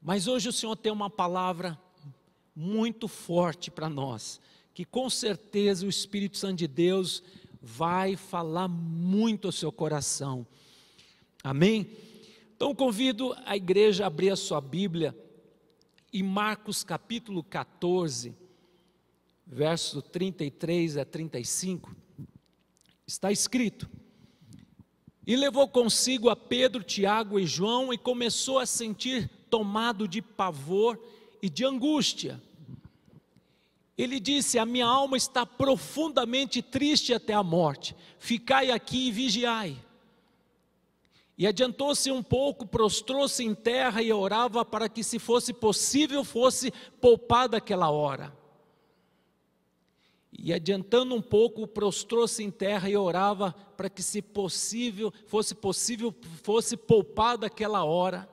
Mas hoje o Senhor tem uma palavra muito forte para nós, que com certeza o Espírito Santo de Deus vai falar muito ao seu coração. Amém? Então convido a igreja a abrir a sua Bíblia em Marcos capítulo 14, verso 33 a 35. Está escrito: E levou consigo a Pedro, Tiago e João e começou a sentir tomado de pavor e de angústia. Ele disse: A minha alma está profundamente triste até a morte, ficai aqui e vigiai. E adiantou-se um pouco, prostrou-se em terra e orava para que, se fosse possível, fosse poupada aquela hora. E adiantando um pouco, prostrou-se em terra e orava para que, se possível, fosse possível, fosse poupada aquela hora.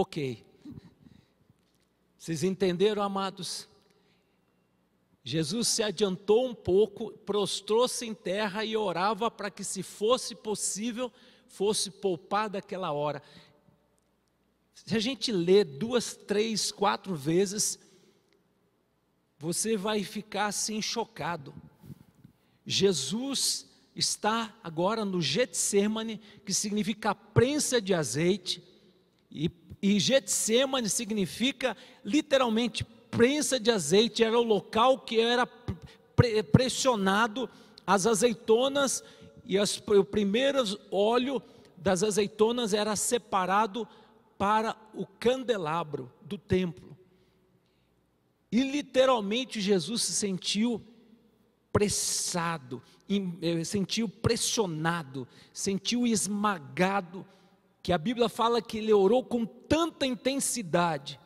Ok. Vocês entenderam, amados? Jesus se adiantou um pouco, prostrou-se em terra e orava para que, se fosse possível, fosse poupar aquela hora. Se a gente ler duas, três, quatro vezes, você vai ficar assim chocado. Jesus está agora no Getsemane, que significa prensa de azeite, e e Getsemane significa literalmente prensa de azeite, era o local que era pressionado as azeitonas e as, o primeiro óleo das azeitonas era separado para o candelabro do templo. E literalmente Jesus se sentiu pressado, eh, sentiu pressionado, sentiu esmagado que a Bíblia fala que ele orou com tanta intensidade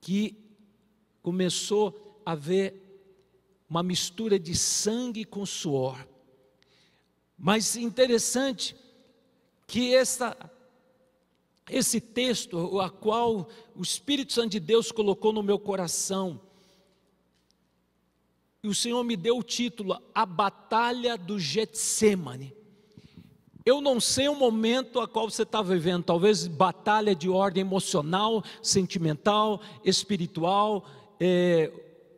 que começou a ver uma mistura de sangue com suor. Mas interessante que essa, esse texto, a qual o Espírito Santo de Deus colocou no meu coração, e o Senhor me deu o título, A Batalha do Getsemane. Eu não sei o momento a qual você está vivendo, talvez batalha de ordem emocional, sentimental, espiritual, é,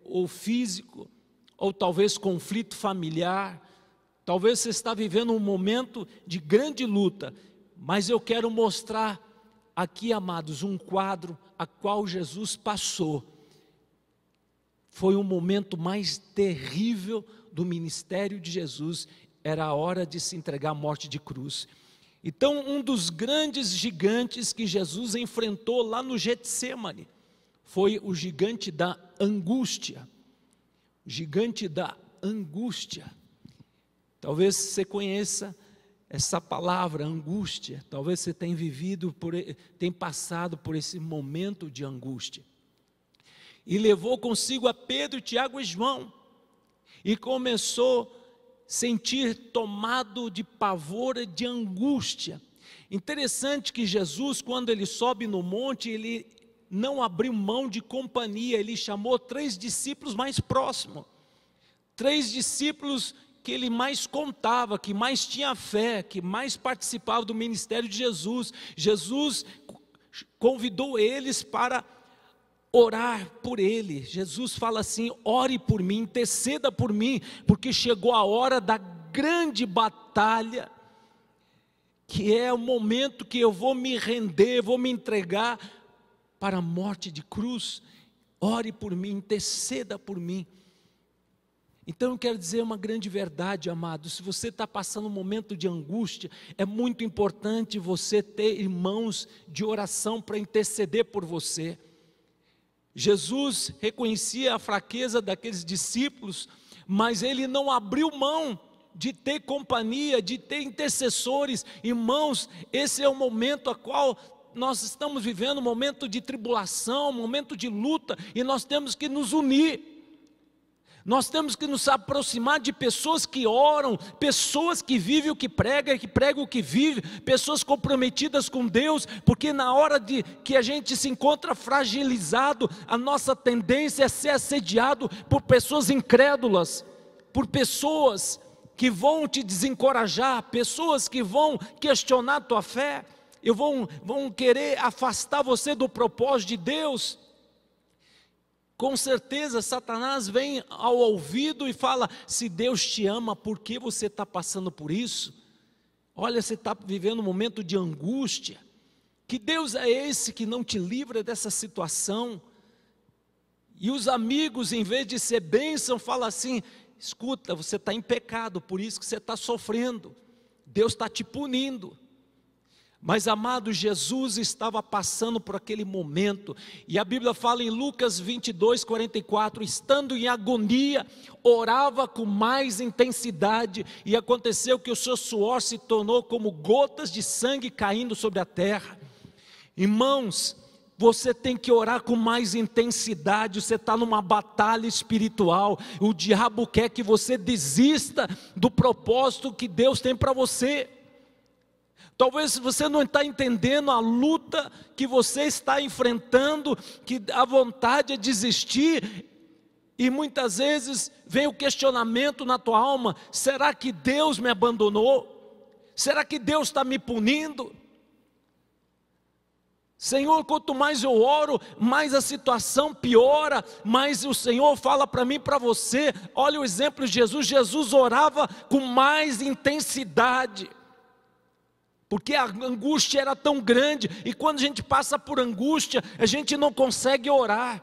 ou físico, ou talvez conflito familiar. Talvez você está vivendo um momento de grande luta, mas eu quero mostrar aqui, amados, um quadro a qual Jesus passou. Foi o momento mais terrível do ministério de Jesus era a hora de se entregar à morte de cruz. Então, um dos grandes gigantes que Jesus enfrentou lá no Getsemane foi o gigante da angústia. Gigante da angústia. Talvez você conheça essa palavra angústia, talvez você tenha vivido por, tenha passado por esse momento de angústia. E levou consigo a Pedro, Tiago e João. E começou sentir tomado de pavor, de angústia. Interessante que Jesus, quando ele sobe no monte, ele não abriu mão de companhia, ele chamou três discípulos mais próximos. Três discípulos que ele mais contava, que mais tinha fé, que mais participava do ministério de Jesus. Jesus convidou eles para orar por ele. Jesus fala assim: ore por mim, interceda por mim, porque chegou a hora da grande batalha, que é o momento que eu vou me render, vou me entregar para a morte de cruz. Ore por mim, interceda por mim. Então eu quero dizer uma grande verdade, amado. Se você está passando um momento de angústia, é muito importante você ter irmãos de oração para interceder por você. Jesus reconhecia a fraqueza daqueles discípulos, mas ele não abriu mão de ter companhia, de ter intercessores. Irmãos, esse é o momento a qual nós estamos vivendo, momento de tribulação, momento de luta, e nós temos que nos unir. Nós temos que nos aproximar de pessoas que oram, pessoas que vivem o que prega, que pregam o que vive, pessoas comprometidas com Deus, porque na hora de que a gente se encontra fragilizado, a nossa tendência é ser assediado por pessoas incrédulas, por pessoas que vão te desencorajar, pessoas que vão questionar tua fé, e vão, vão querer afastar você do propósito de Deus. Com certeza, Satanás vem ao ouvido e fala: se Deus te ama, por que você está passando por isso? Olha, você está vivendo um momento de angústia. Que Deus é esse que não te livra dessa situação? E os amigos, em vez de ser bênção, falam assim: escuta, você está em pecado, por isso que você está sofrendo. Deus está te punindo. Mas amado, Jesus estava passando por aquele momento, e a Bíblia fala em Lucas 22, 44, estando em agonia, orava com mais intensidade, e aconteceu que o seu suor se tornou como gotas de sangue caindo sobre a terra. Irmãos, você tem que orar com mais intensidade. Você está numa batalha espiritual. O diabo quer que você desista do propósito que Deus tem para você. Talvez você não está entendendo a luta que você está enfrentando, que a vontade é desistir. E muitas vezes vem o questionamento na tua alma: será que Deus me abandonou? Será que Deus está me punindo? Senhor, quanto mais eu oro, mais a situação piora, mais o Senhor fala para mim, para você. Olha o exemplo de Jesus. Jesus orava com mais intensidade porque a angústia era tão grande, e quando a gente passa por angústia, a gente não consegue orar.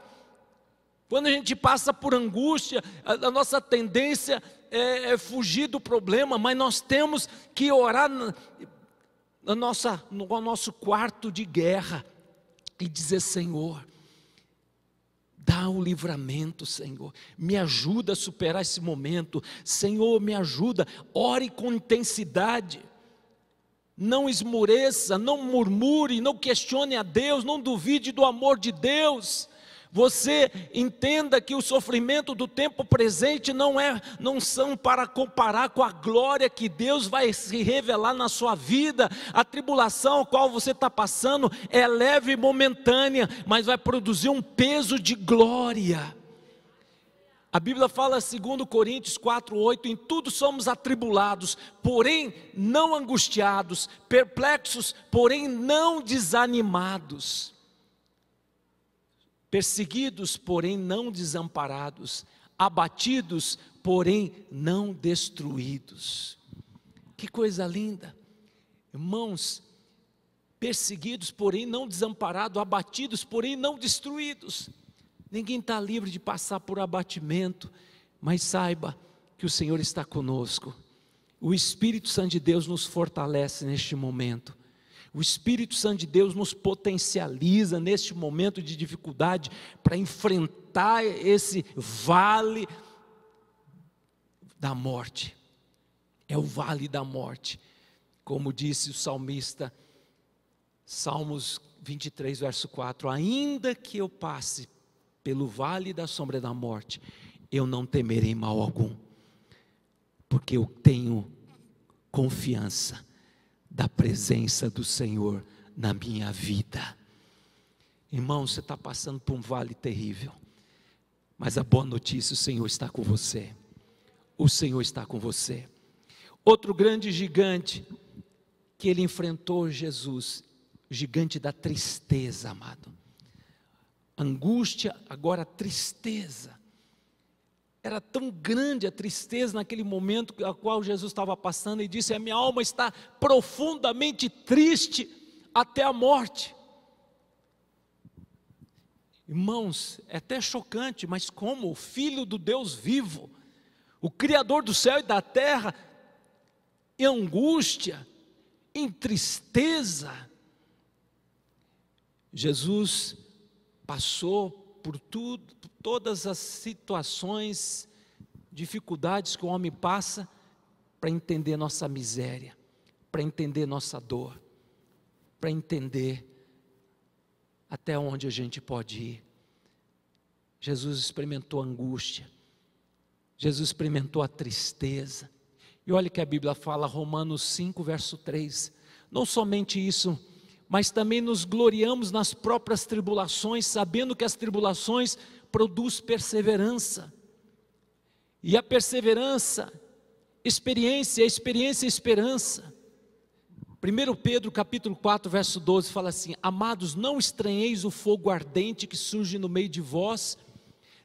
Quando a gente passa por angústia, a, a nossa tendência é, é, fugir do problema, mas nós temos que orar na, na nossa, no nosso quarto de guerra e dizer: Senhor, Dá o livramento, Senhor. Me ajuda a superar esse momento. Senhor, me ajuda. Ore com intensidade não esmoreça, não murmure, não questione a Deus, não duvide do amor de Deus. Você entenda que o sofrimento do tempo presente não é não são para comparar com a glória que Deus vai se revelar na sua vida. A tribulação a qual você está passando é leve e momentânea, mas vai produzir um peso de glória. A Bíblia fala, segundo Coríntios 4:8, em tudo somos atribulados, porém não angustiados, perplexos, porém não desanimados. Perseguidos, porém não desamparados, abatidos, porém não destruídos. Que coisa linda. Irmãos, perseguidos, porém não desamparados, abatidos, porém não destruídos ninguém está livre de passar por abatimento, mas saiba que o Senhor está conosco. O Espírito Santo de Deus nos fortalece neste momento. O Espírito Santo de Deus nos potencializa neste momento de dificuldade para enfrentar esse vale da morte. É o vale da morte. Como disse o salmista, Salmos 23, verso 4: Ainda que eu passe pelo vale da sombra da morte, eu não temerei mal algum, porque eu tenho confiança da presença do Senhor na minha vida. Irmão, você está passando por um vale terrível, mas a boa notícia: o Senhor está com você. O Senhor está com você. Outro grande gigante que ele enfrentou, Jesus, o gigante da tristeza, amado angústia, agora tristeza. Era tão grande a tristeza naquele momento a qual Jesus estava passando e disse: A minha alma está profundamente triste até a morte. Irmãos, é até chocante, mas como o Filho do Deus vivo, o Criador do céu e da terra, em angústia, em tristeza, Jesus passou por tudo, por todas as situações, dificuldades que o homem passa para entender nossa miséria, para entender nossa dor, para entender até onde a gente pode ir. Jesus experimentou a angústia, Jesus experimentou a tristeza. E olha que a Bíblia fala, Romanos 5, verso 3. Não somente isso, mas também nos gloriamos nas próprias tribulações, sabendo que as tribulações produz perseverança. E a perseverança, experiência, a experiência, esperança. 1 Pedro capítulo 4, verso 12 fala assim: Amados, não estranheis o fogo ardente que surge no meio de vós,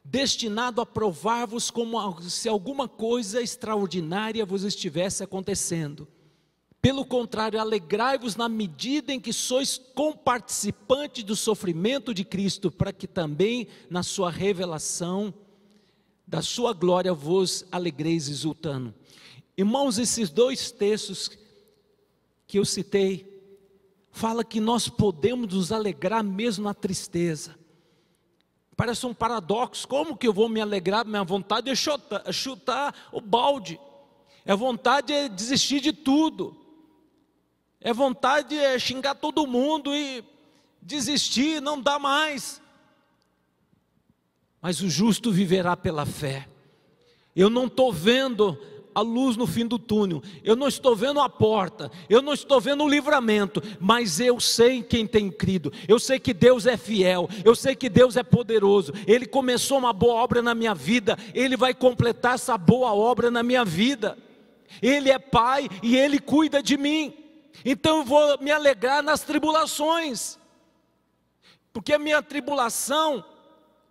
destinado a provar-vos como se alguma coisa extraordinária vos estivesse acontecendo pelo contrário, alegrai-vos na medida em que sois comparticipante do sofrimento de Cristo, para que também na sua revelação da sua glória vos alegreis exultando. Irmãos, esses dois textos que eu citei fala que nós podemos nos alegrar mesmo na tristeza. Parece um paradoxo, como que eu vou me alegrar? Minha vontade é chutar, é chutar o balde. A vontade é desistir de tudo. É vontade é xingar todo mundo e desistir, não dá mais. Mas o justo viverá pela fé. Eu não estou vendo a luz no fim do túnel, eu não estou vendo a porta, eu não estou vendo o livramento, mas eu sei quem tem crido, eu sei que Deus é fiel, eu sei que Deus é poderoso, Ele começou uma boa obra na minha vida, Ele vai completar essa boa obra na minha vida, Ele é Pai e Ele cuida de mim. Então eu vou me alegrar nas tribulações, porque a minha tribulação,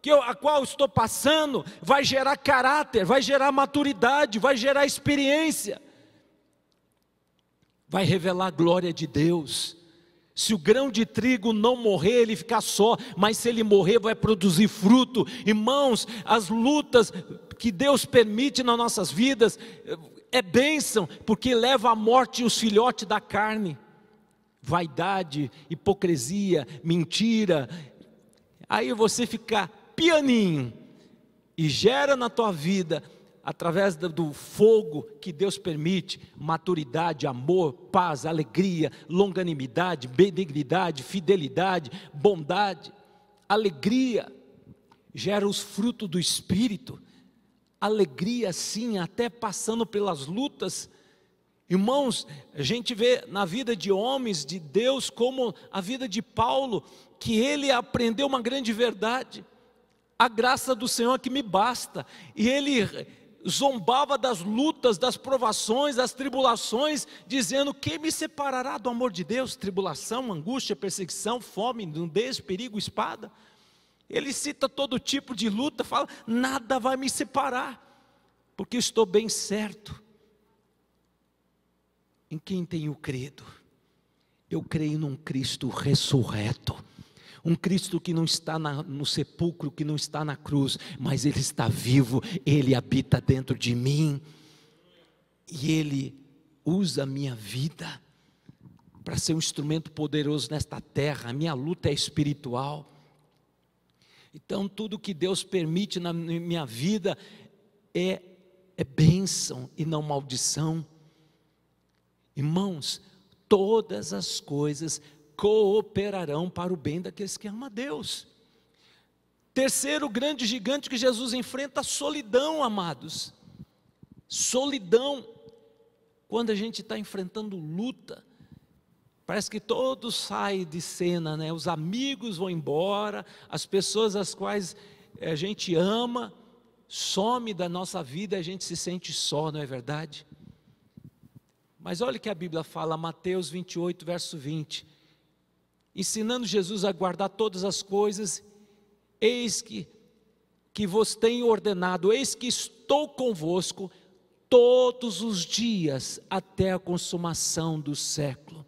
que eu, a qual estou passando, vai gerar caráter, vai gerar maturidade, vai gerar experiência, vai revelar a glória de Deus. Se o grão de trigo não morrer, ele ficar só, mas se ele morrer, vai produzir fruto. Irmãos, as lutas que Deus permite nas nossas vidas, é bênção, porque leva à morte os filhotes da carne. Vaidade, hipocrisia, mentira. Aí você fica pianinho e gera na tua vida, através do fogo que Deus permite, maturidade, amor, paz, alegria, longanimidade, benignidade, fidelidade, bondade, alegria. Gera os frutos do Espírito alegria sim, até passando pelas lutas. Irmãos, a gente vê na vida de homens de Deus, como a vida de Paulo, que ele aprendeu uma grande verdade: a graça do Senhor é que me basta. E ele zombava das lutas, das provações, das tribulações, dizendo: Quem me separará do amor de Deus? Tribulação, angústia, perseguição, fome, nudez, perigo, espada. Ele cita todo tipo de luta, fala: nada vai me separar, porque estou bem certo em quem tenho credo? Eu creio num Cristo ressurreto. Um Cristo que não está na, no sepulcro, que não está na cruz, mas Ele está vivo, Ele habita dentro de mim e Ele usa a minha vida para ser um instrumento poderoso nesta terra. A minha luta é espiritual. Então, tudo que Deus permite na minha vida é, é bênção e não maldição. Irmãos, todas as coisas cooperarão para o bem daqueles que amam a Deus. Terceiro grande gigante que Jesus enfrenta, solidão, amados. Solidão. Quando a gente está enfrentando luta, Parece que todos saem de cena, né? Os amigos vão embora, as pessoas as quais eh, a gente ama some da nossa vida, a gente se sente só, não é verdade? Mas olha que a Bíblia fala, Mateus 28, verso 20. Ensinando Jesus a guardar todas as coisas, eis que que vos tenho ordenado, eis que estou convosco todos os dias até a consumação do século.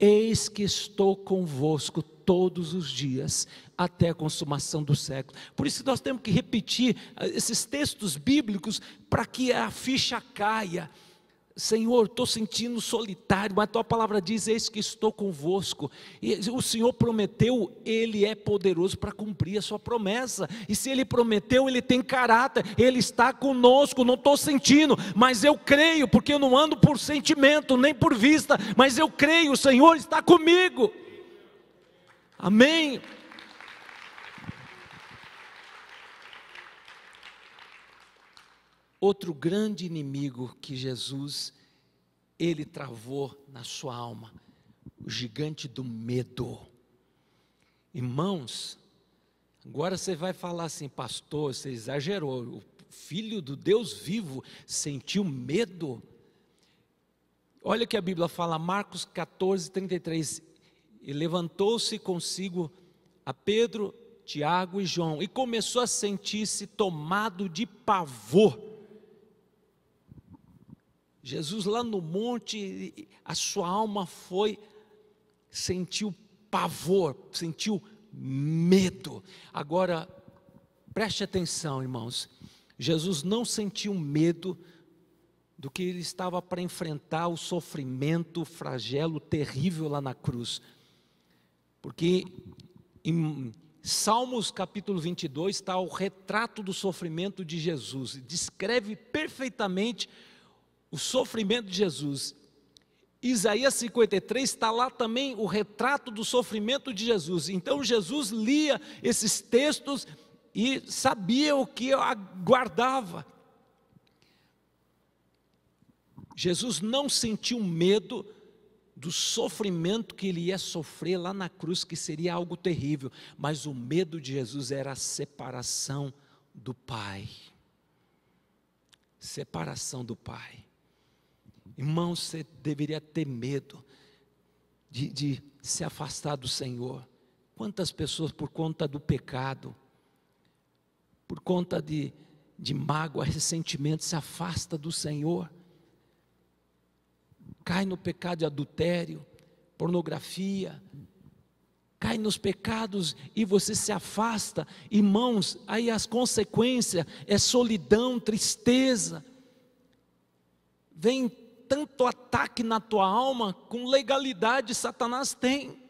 Eis que estou convosco todos os dias até a consumação do século. Por isso nós temos que repetir ah, esses textos bíblicos para que a ficha caia Senhor, estou sentindo solitário, mas a tua palavra diz: Eis que estou convosco. E o Senhor prometeu, ele é poderoso para cumprir a sua promessa. E se ele prometeu, ele tem caráter, ele está conosco. Não estou sentindo, mas eu creio, porque eu não ando por sentimento, nem por vista, mas eu creio, o Senhor está comigo. Amém. Outro grande inimigo que Jesus ele travou na sua alma, o gigante do medo. Irmãos, agora você vai falar assim, pastor, você exagerou. O filho do Deus vivo sentiu medo. Olha que a Bíblia fala, Marcos 14, 33. E levantou-se consigo a Pedro, Tiago e João, e começou a sentir-se tomado de pavor Jesus lá no monte, a sua alma foi, sentiu pavor, sentiu medo. Agora, preste atenção, irmãos. Jesus não sentiu medo do que ele estava para enfrentar o sofrimento, o flagelo terrível lá na cruz. Porque em Salmos capítulo 22 está o retrato do sofrimento de Jesus, descreve perfeitamente o sofrimento de Jesus. Isaías 53 está lá também o retrato do sofrimento de Jesus. Então Jesus lia esses textos e sabia o que aguardava. Jesus não sentiu medo do sofrimento que ele ia sofrer lá na cruz, que seria algo terrível, mas o medo de Jesus era a separação do Pai. Separação do Pai. Irmão, você deveria ter medo de, de se afastar do Senhor. Quantas pessoas, por conta do pecado, por conta de, de mágoa, ressentimento, se afasta do Senhor, cai no pecado de adultério, pornografia, cai nos pecados e você se afasta, irmãos, aí as consequências é solidão, tristeza, vem tanto ataque na tua alma com legalidade Satanás tem.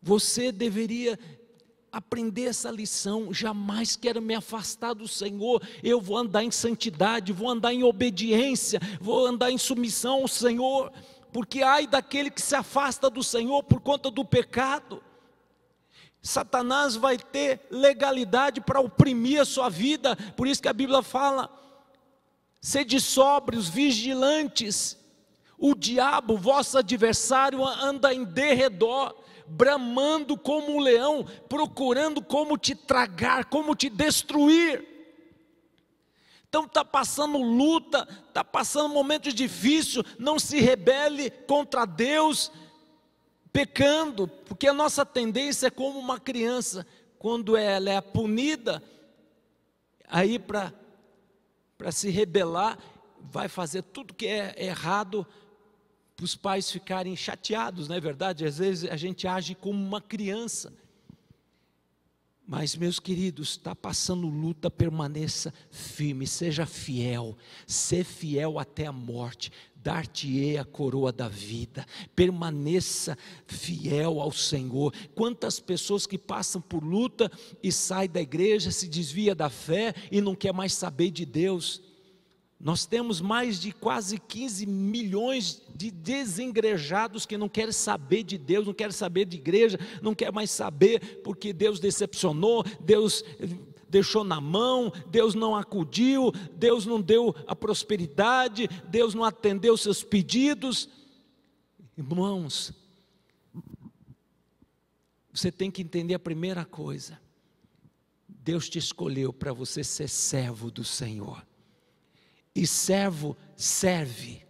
Você deveria aprender essa lição. Jamais quero me afastar do Senhor. Eu vou andar em santidade, vou andar em obediência, vou andar em submissão ao Senhor. Porque ai daquele que se afasta do Senhor por conta do pecado. Satanás vai ter legalidade para oprimir a sua vida. Por isso que a Bíblia fala: Sede sóbrios, vigilantes. O diabo, vosso adversário, anda em derredor, bramando como um leão, procurando como te tragar, como te destruir. Então está passando luta, está passando momentos difíceis, não se rebele contra Deus, pecando, porque a nossa tendência é como uma criança, quando ela é punida, aí para para se rebelar, vai fazer tudo que é errado para os pais ficarem chateados, não é verdade? Às vezes a gente age como uma criança. Mas, meus queridos, está passando luta, permaneça firme, seja fiel, ser fiel até a morte, dar-te-ei a coroa da vida. Permaneça fiel ao Senhor. Quantas pessoas que passam por luta e saem da igreja, se desvia da fé e não quer mais saber de Deus. Nós temos mais de quase 15 milhões de desengrejados que não querem saber de Deus, não querem saber de igreja, não querem mais saber porque Deus decepcionou, Deus deixou na mão, Deus não acudiu, Deus não deu a prosperidade, Deus não atendeu seus pedidos. Irmãos, você tem que entender a primeira coisa: Deus te escolheu para você ser servo do Senhor, e servo serve.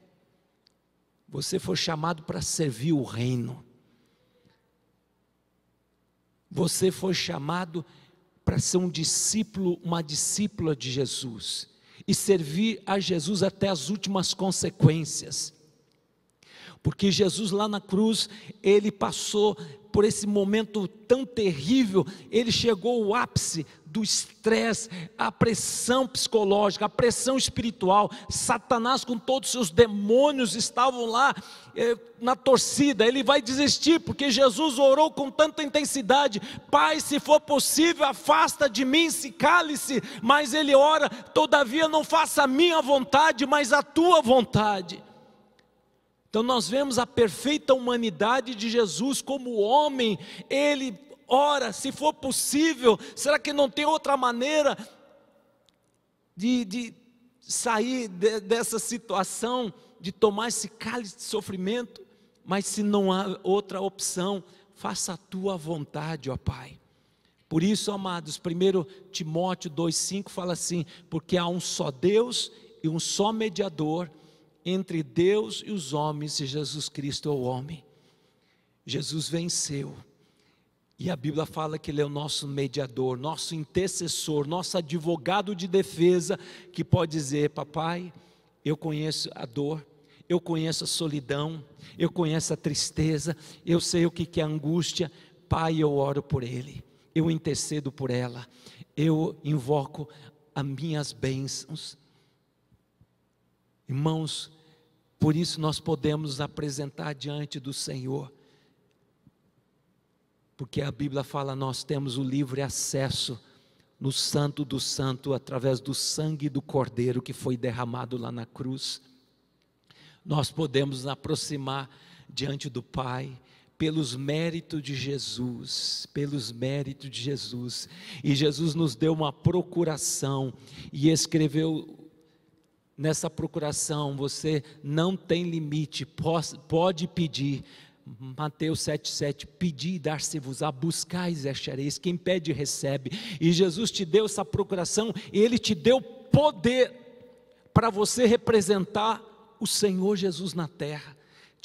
Você foi chamado para servir o reino. Você foi chamado para ser um discípulo, uma discípula de Jesus e servir a Jesus até as últimas consequências. Porque Jesus lá na cruz, ele passou por esse momento tão terrível, ele chegou ao ápice do estresse, a pressão psicológica, a pressão espiritual. Satanás, com todos os seus demônios, estavam lá eh, na torcida. Ele vai desistir, porque Jesus orou com tanta intensidade: Pai, se for possível, afasta de mim esse cálice. Mas ele ora: Todavia, não faça a minha vontade, mas a tua vontade. Então nós vemos a perfeita humanidade de Jesus como homem, ele Ora, se for possível, será que não tem outra maneira de, de sair de, dessa situação, de tomar esse cálice de sofrimento? Mas se não há outra opção, faça a tua vontade, ó Pai. Por isso, amados, 1 Timóteo 2,5 fala assim: porque há um só Deus e um só mediador entre Deus e os homens, e Jesus Cristo é o homem. Jesus venceu e a Bíblia fala que Ele é o nosso mediador, nosso intercessor, nosso advogado de defesa, que pode dizer: Papai, eu conheço a dor, eu conheço a solidão, eu conheço a tristeza, eu sei o que é angústia. Pai, eu oro por Ele, eu intercedo por ela, eu invoco as minhas bênçãos. Irmãos, por isso nós podemos apresentar diante do Senhor porque a Bíblia fala nós temos o livre acesso no Santo do Santo através do sangue do Cordeiro que foi derramado lá na cruz. Nós podemos nos aproximar diante do Pai pelos méritos de Jesus, pelos méritos de Jesus. E Jesus nos deu uma procuração e escreveu nessa procuração, você não tem limite, pode pedir, Mateus 7,7, pedi e dar-se-vos-á, buscais e achareis, quem pede recebe, e Jesus te deu essa procuração, e Ele te deu poder, para você representar o Senhor Jesus na terra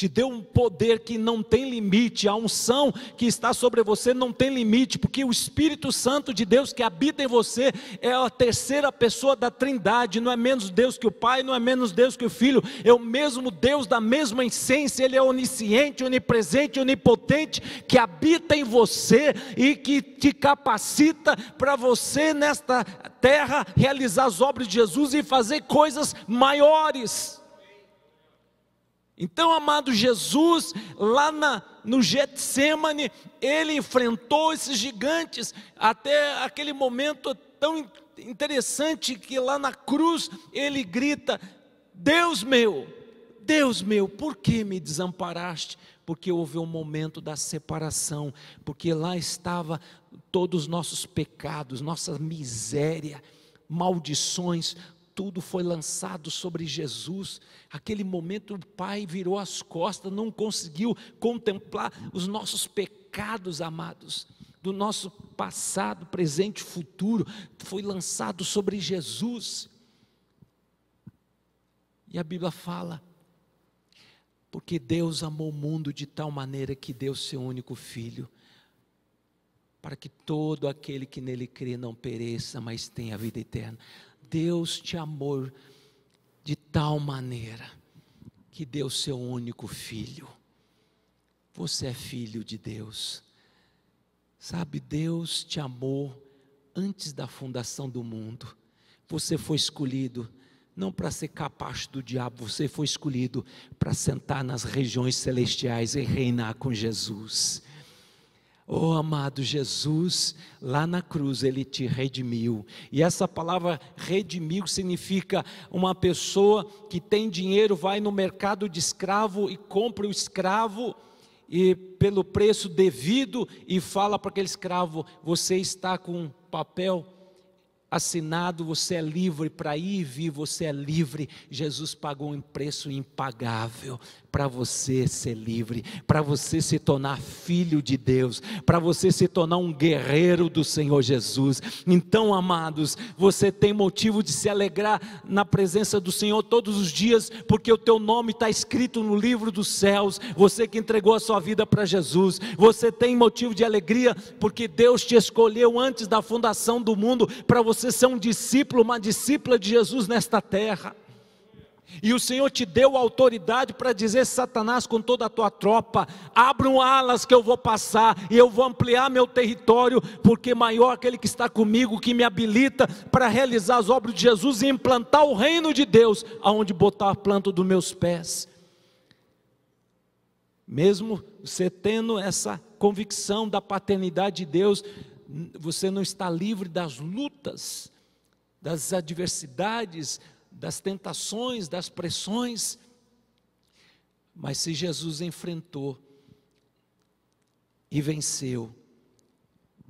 te deu um poder que não tem limite, a unção que está sobre você não tem limite, porque o Espírito Santo de Deus que habita em você é a terceira pessoa da Trindade, não é menos Deus que o Pai, não é menos Deus que o Filho, é o mesmo Deus da mesma essência, ele é onisciente, onipresente, onipotente, que habita em você e que te capacita para você nesta terra realizar as obras de Jesus e fazer coisas maiores. Então, amado Jesus, lá na, no Getsemane, ele enfrentou esses gigantes até aquele momento tão interessante que lá na cruz ele grita: Deus meu, Deus meu, por que me desamparaste? Porque houve um momento da separação, porque lá estava todos os nossos pecados, nossa miséria, maldições, tudo foi lançado sobre Jesus. Aquele momento o Pai virou as costas, não conseguiu contemplar os nossos pecados, amados, do nosso passado, presente, futuro, foi lançado sobre Jesus. E a Bíblia fala, porque Deus amou o mundo de tal maneira que deu seu único filho, para que todo aquele que nele crê não pereça, mas tenha a vida eterna. Deus te amou de tal maneira que deu seu único filho. Você é filho de Deus. Sabe, Deus te amou antes da fundação do mundo. Você foi escolhido não para ser capaz do diabo, você foi escolhido para sentar nas regiões celestiais e reinar com Jesus. Oh, amado Jesus, lá na cruz ele te redimiu. E essa palavra redimiu significa uma pessoa que tem dinheiro, vai no mercado de escravo e compra o escravo e pelo preço devido e fala para aquele escravo: "Você está com um papel assinado, você é livre para ir e vir, você é livre. Jesus pagou um preço impagável para você ser livre, para você se tornar filho de Deus, para você se tornar um guerreiro do Senhor Jesus. Então, amados, você tem motivo de se alegrar na presença do Senhor todos os dias, porque o teu nome está escrito no livro dos céus. Você que entregou a sua vida para Jesus, você tem motivo de alegria, porque Deus te escolheu antes da fundação do mundo para você ser um discípulo, uma discípula de Jesus nesta terra. E o Senhor te deu autoridade para dizer, Satanás, com toda a tua tropa: abram alas que eu vou passar, e eu vou ampliar meu território, porque maior aquele que está comigo, que me habilita para realizar as obras de Jesus e implantar o reino de Deus, aonde botar a planta dos meus pés. Mesmo você tendo essa convicção da paternidade de Deus, você não está livre das lutas, das adversidades, das tentações, das pressões. Mas se Jesus enfrentou e venceu,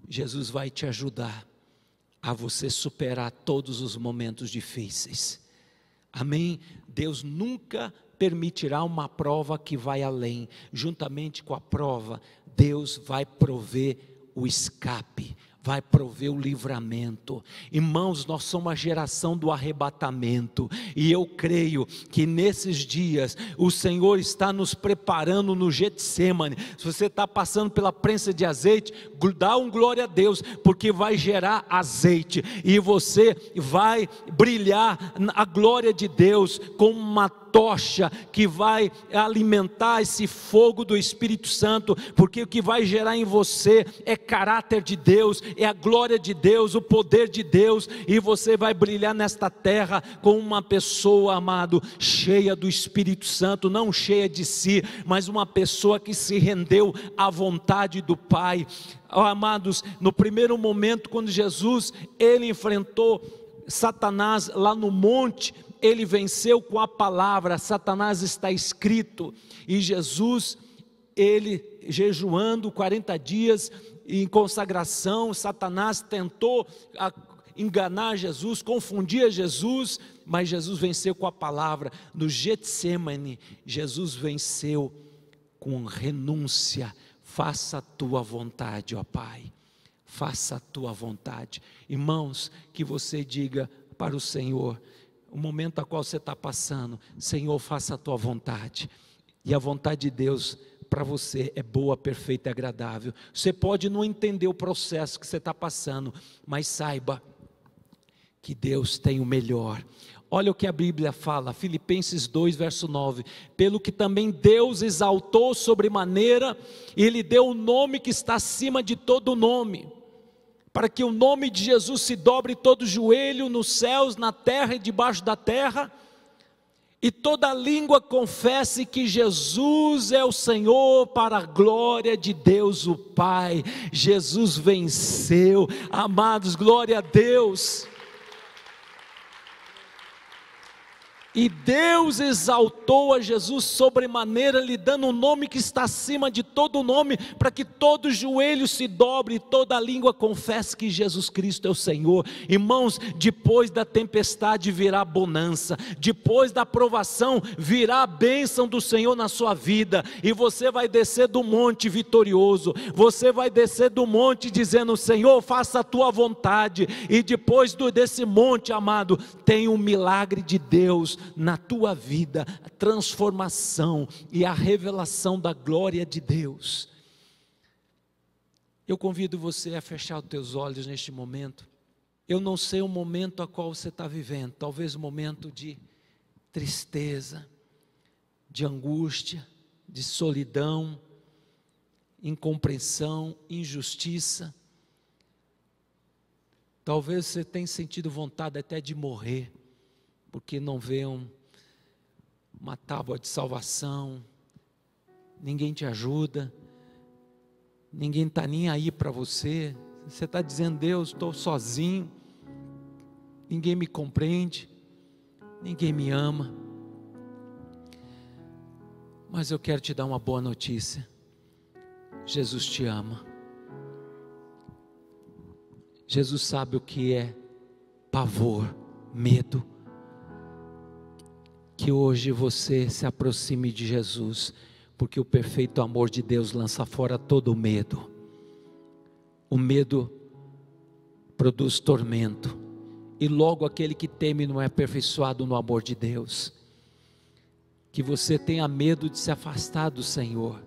Jesus vai te ajudar a você superar todos os momentos difíceis. Amém? Deus nunca permitirá uma prova que vai além. Juntamente com a prova, Deus vai prover o escape vai prover o livramento. Irmãos, nós somos uma geração do arrebatamento, e eu creio que nesses dias o Senhor está nos preparando no Getsemane. Se você está passando pela prensa de azeite, dá um glória a Deus, porque vai gerar azeite e você vai brilhar a glória de Deus com uma tocha que vai alimentar esse fogo do Espírito Santo, porque o que vai gerar em você é caráter de Deus, é a glória de Deus, o poder de Deus, e você vai brilhar nesta terra como uma pessoa, amado, cheia do Espírito Santo, não cheia de si, mas uma pessoa que se rendeu à vontade do Pai. Oh, amados, no primeiro momento, quando Jesus ele enfrentou Satanás lá no monte, ele venceu com a palavra, Satanás está escrito, e Jesus, ele jejuando 40 dias, em consagração, Satanás tentou enganar Jesus, confundia Jesus, mas Jesus venceu com a palavra. No Getsemane, Jesus venceu com renúncia. Faça a tua vontade, ó Pai. Faça a tua vontade. Irmãos, que você diga para o Senhor, o momento a qual você está passando, Senhor, faça a tua vontade. E a vontade de Deus para você é boa, perfeita e agradável. Você pode não entender o processo que você está passando, mas saiba que Deus tem o melhor. Olha o que a Bíblia fala, Filipenses 2, verso 9: Pelo que também Deus exaltou sobremaneira, e lhe deu o um nome que está acima de todo nome, para que o nome de Jesus se dobre todo joelho nos céus, na terra e debaixo da terra e toda língua confesse que Jesus é o Senhor para a glória de Deus o Pai. Jesus venceu. Amados, glória a Deus. E Deus exaltou a Jesus sobremaneira, lhe dando um nome que está acima de todo nome, para que todo joelho se dobre e toda língua confesse que Jesus Cristo é o Senhor. Irmãos, depois da tempestade virá bonança, depois da provação virá a bênção do Senhor na sua vida, e você vai descer do monte vitorioso, você vai descer do monte dizendo: Senhor, faça a tua vontade, e depois desse monte, amado, tem um milagre de Deus na tua vida a transformação e a revelação da glória de Deus. Eu convido você a fechar os teus olhos neste momento. Eu não sei o momento a qual você está vivendo, talvez um momento de tristeza, de angústia, de solidão, incompreensão, injustiça. Talvez você tenha sentido vontade até de morrer porque não vêem uma tábua de salvação, ninguém te ajuda, ninguém está nem aí para você. Você está dizendo, Deus, estou sozinho, ninguém me compreende, ninguém me ama. Mas eu quero te dar uma boa notícia: Jesus te ama. Jesus sabe o que é pavor, medo, que hoje você se aproxime de Jesus, porque o perfeito amor de Deus lança fora todo o medo. O medo produz tormento, e logo aquele que teme não é aperfeiçoado no amor de Deus. Que você tenha medo de se afastar do Senhor.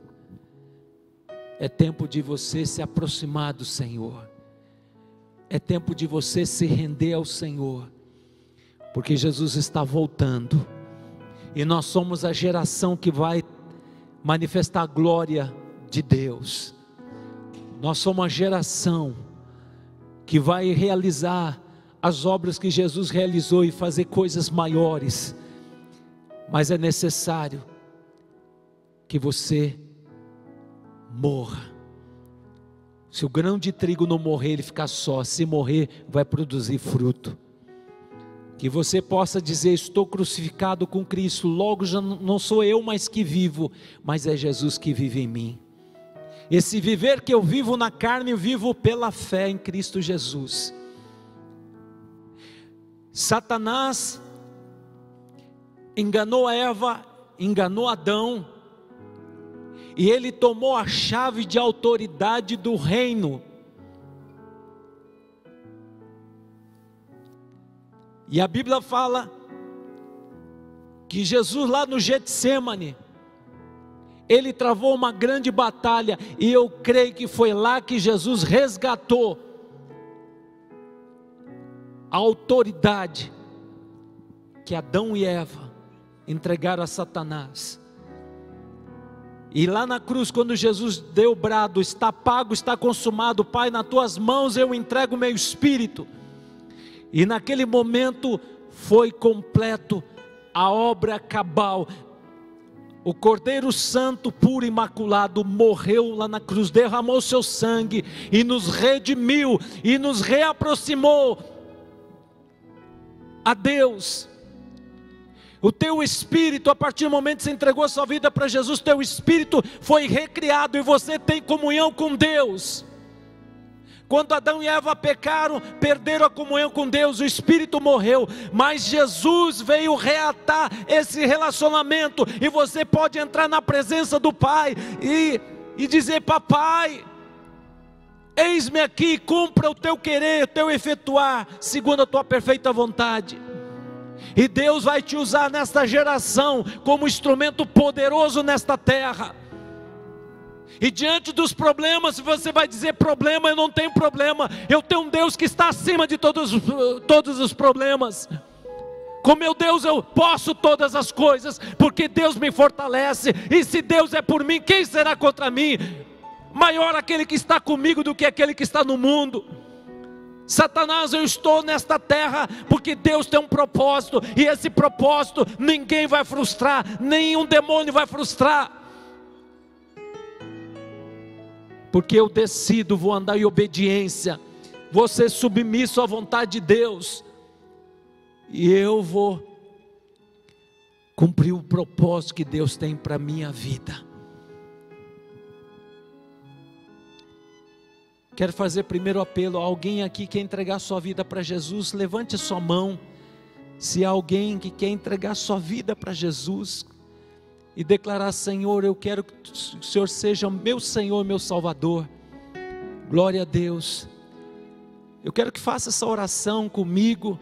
É tempo de você se aproximar do Senhor. É tempo de você se render ao Senhor. Porque Jesus está voltando e nós somos a geração que vai manifestar a glória de Deus. Nós somos a geração que vai realizar as obras que Jesus realizou e fazer coisas maiores. Mas é necessário que você morra. Se o grão de trigo não morrer, ele ficar só. Se morrer, vai produzir fruto. Que você possa dizer: Estou crucificado com Cristo, logo já não sou eu mais que vivo, mas é Jesus que vive em mim. Esse viver que eu vivo na carne, eu vivo pela fé em Cristo Jesus. Satanás enganou Eva, enganou Adão, e ele tomou a chave de autoridade do reino E a Bíblia fala que Jesus lá no Getsemane, ele travou uma grande batalha, e eu creio que foi lá que Jesus resgatou a autoridade que Adão e Eva entregaram a Satanás. E lá na cruz, quando Jesus deu o brado: Está pago, está consumado, Pai, nas tuas mãos eu entrego o meu espírito. E naquele momento foi completo a obra cabal. O Cordeiro Santo, puro imaculado, morreu lá na cruz, derramou seu sangue e nos redimiu e nos reaproximou a Deus. O teu espírito, a partir do momento que você entregou sua vida para Jesus, teu espírito foi recriado e você tem comunhão com Deus. Quando Adão e Eva pecaram, perderam a comunhão com Deus, o espírito morreu, mas Jesus veio reatar esse relacionamento e você pode entrar na presença do Pai e, e dizer: Papai, eis-me aqui, cumpra o teu querer, o teu efetuar, segundo a tua perfeita vontade. E Deus vai te usar nesta geração como instrumento poderoso nesta terra. E diante dos problemas, você vai dizer: problema, eu não tenho problema. Eu tenho um Deus que está acima de todos, todos os problemas. Com meu Deus eu posso todas as coisas, porque Deus me fortalece. E se Deus é por mim, quem será contra mim? Maior aquele que está comigo do que aquele que está no mundo. Satanás, eu estou nesta terra porque Deus tem um propósito, e esse propósito ninguém vai frustrar, nenhum demônio vai frustrar. porque eu decido, vou andar em obediência, vou ser submisso à vontade de Deus, e eu vou cumprir o propósito que Deus tem para a minha vida. Quero fazer primeiro apelo a alguém aqui que quer entregar sua vida para Jesus, levante sua mão. Se há alguém que quer entregar sua vida para Jesus, e declarar: Senhor, eu quero que o Senhor seja meu Senhor, meu Salvador. Glória a Deus. Eu quero que faça essa oração comigo.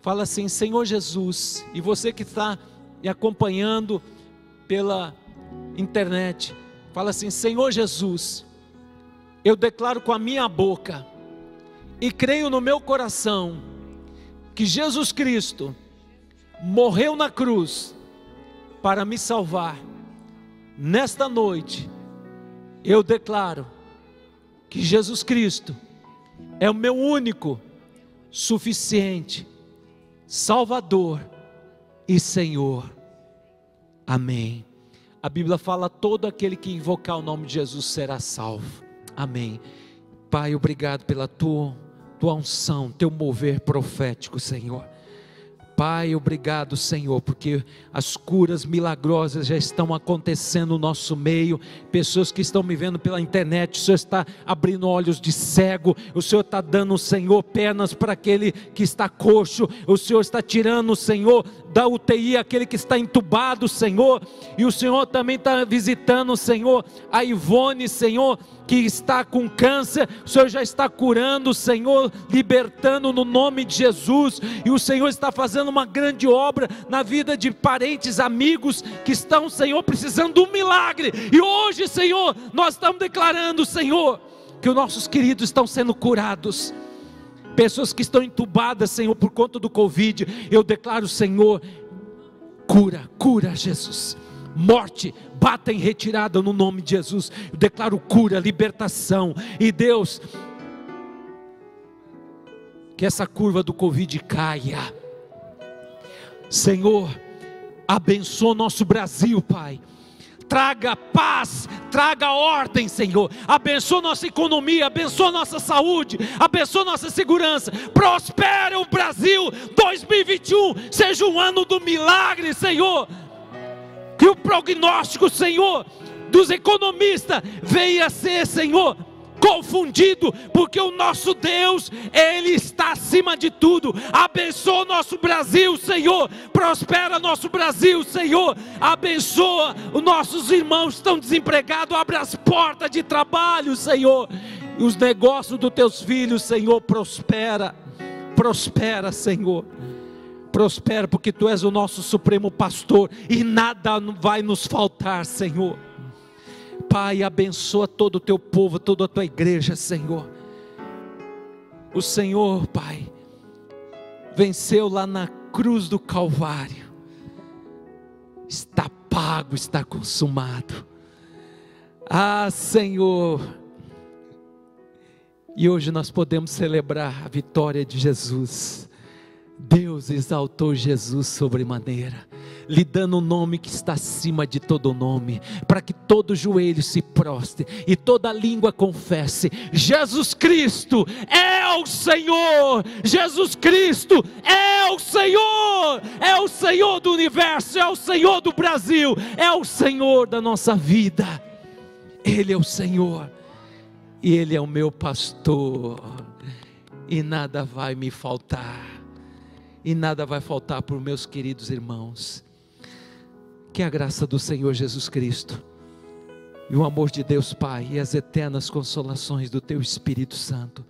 Fala assim, Senhor Jesus, e você que está me acompanhando pela internet, fala assim: Senhor Jesus, eu declaro com a minha boca e creio no meu coração que Jesus Cristo morreu na cruz para me salvar. Nesta noite, eu declaro que Jesus Cristo é o meu único, suficiente, Salvador e Senhor. Amém. A Bíblia fala: todo aquele que invocar o nome de Jesus será salvo. Amém. Pai, obrigado pela tua, tua unção, teu mover profético, Senhor. Pai, obrigado, Senhor, porque as curas milagrosas já estão acontecendo no nosso meio. Pessoas que estão me vendo pela internet, o Senhor está abrindo olhos de cego, o Senhor está dando, Senhor, pernas para aquele que está coxo, o Senhor está tirando, Senhor, da UTI aquele que está entubado, Senhor, e o Senhor também está visitando, Senhor, a Ivone, Senhor, que está com câncer, o Senhor já está curando, Senhor, libertando no nome de Jesus, e o Senhor está fazendo uma grande obra na vida de parentes, amigos que estão, Senhor, precisando de um milagre. E hoje, Senhor, nós estamos declarando, Senhor, que os nossos queridos estão sendo curados. Pessoas que estão entubadas, Senhor, por conta do Covid, eu declaro, Senhor, cura, cura, Jesus. Morte, bata em retirada no nome de Jesus. Eu declaro cura, libertação. E Deus, que essa curva do Covid caia Senhor, abençoa nosso Brasil, Pai. Traga paz, traga ordem, Senhor. Abençoa nossa economia, abençoa nossa saúde, abençoa nossa segurança. Prospera o Brasil 2021, seja um ano do milagre, Senhor. Que o prognóstico, Senhor, dos economistas venha a ser, Senhor, confundido, porque o nosso Deus, Ele está acima de tudo. Abençoa o nosso Brasil, Senhor. Prospera nosso Brasil, Senhor. Abençoa os nossos irmãos que estão desempregados. Abre as portas de trabalho, Senhor. E os negócios dos teus filhos, Senhor, prospera. Prospera, Senhor. Prospera, porque tu és o nosso supremo pastor e nada vai nos faltar, Senhor. Pai, abençoa todo o teu povo, toda a tua igreja, Senhor. O Senhor, Pai, venceu lá na cruz do Calvário. Está pago, está consumado. Ah, Senhor. E hoje nós podemos celebrar a vitória de Jesus Deus exaltou Jesus sobremaneira, lhe dando o um nome que está acima de todo nome, para que todo joelho se proste e toda língua confesse: Jesus Cristo é o Senhor! Jesus Cristo é o Senhor! É o Senhor do universo, é o Senhor do Brasil, é o Senhor da nossa vida. Ele é o Senhor e Ele é o meu pastor, e nada vai me faltar e nada vai faltar para os meus queridos irmãos. Que a graça do Senhor Jesus Cristo e o amor de Deus Pai e as eternas consolações do Teu Espírito Santo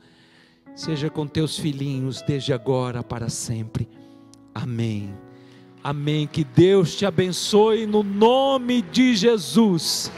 seja com teus filhinhos desde agora para sempre. Amém. Amém. Que Deus te abençoe no nome de Jesus.